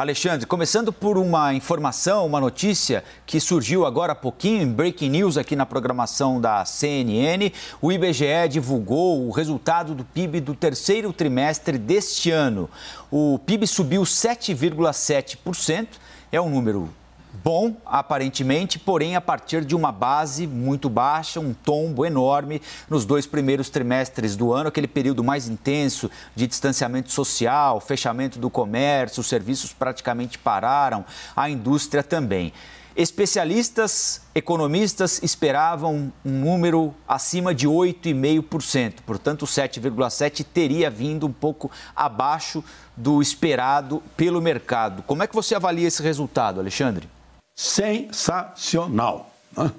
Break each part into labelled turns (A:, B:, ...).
A: Alexandre, começando por uma informação, uma notícia que surgiu agora há pouquinho em Breaking News aqui na programação da CNN. O IBGE divulgou o resultado do PIB do terceiro trimestre deste ano. O PIB subiu 7,7%. É um número bom, aparentemente, porém a partir de uma base muito baixa, um tombo enorme nos dois primeiros trimestres do ano, aquele período mais intenso de distanciamento social, fechamento do comércio, os serviços praticamente pararam, a indústria também. Especialistas, economistas esperavam um número acima de 8,5%, portanto, 7,7% teria vindo um pouco abaixo do esperado pelo mercado. Como é que você avalia esse resultado, Alexandre? Sensacional. Né?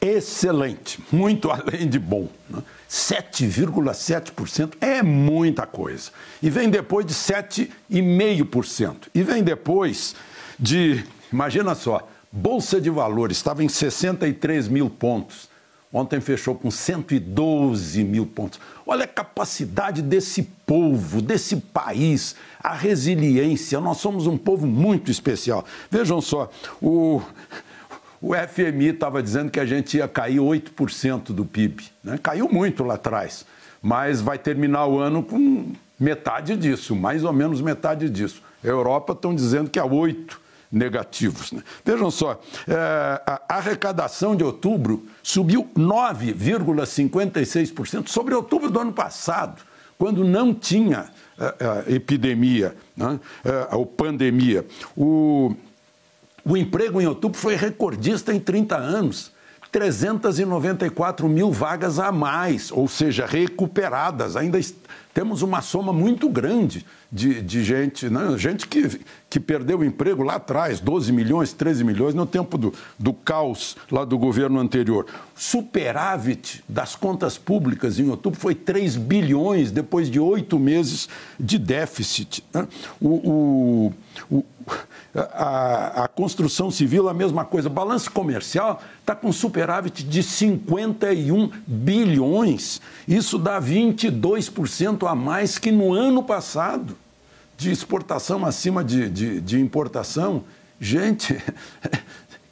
B: Excelente, muito além de bom. Né? 7,7% é muita coisa. E vem depois de 7,5%. E vem depois de, imagina só, Bolsa de Valores estava em 63 mil pontos. Ontem fechou com 112 mil pontos. Olha a capacidade desse povo, desse país, a resiliência. Nós somos um povo muito especial. Vejam só, o, o FMI estava dizendo que a gente ia cair 8% do PIB. Né? Caiu muito lá atrás, mas vai terminar o ano com metade disso, mais ou menos metade disso. A Europa estão dizendo que é 8% negativos. Né? Vejam só, é, a arrecadação de outubro subiu 9,56% sobre outubro do ano passado, quando não tinha é, é epidemia né? É, ou pandemia. O, o emprego em outubro foi recordista em 30 anos. 394 mil vagas a mais, ou seja, recuperadas. Ainda temos uma soma muito grande de, de gente, né? gente que, que perdeu o emprego lá atrás, 12 milhões, 13 milhões, no tempo do, do caos lá do governo anterior. Superávit das contas públicas em outubro foi 3 bilhões, depois de oito meses de déficit. Né? o, o, o a, a, construção civil, a mesma coisa. O balanço comercial está com superávit de 51 bilhões. Isso dá 22% a mais que no ano passado, de exportação acima de, de, de importação. Gente,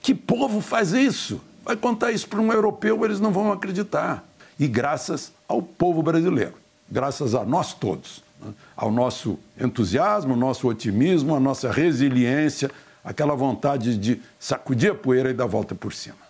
B: que povo faz isso? Vai contar isso para um europeu, eles não vão acreditar. E graças ao povo brasileiro graças a nós todos, né? ao nosso entusiasmo, ao nosso otimismo, à nossa resiliência, aquela vontade de sacudir a poeira e dar volta por cima.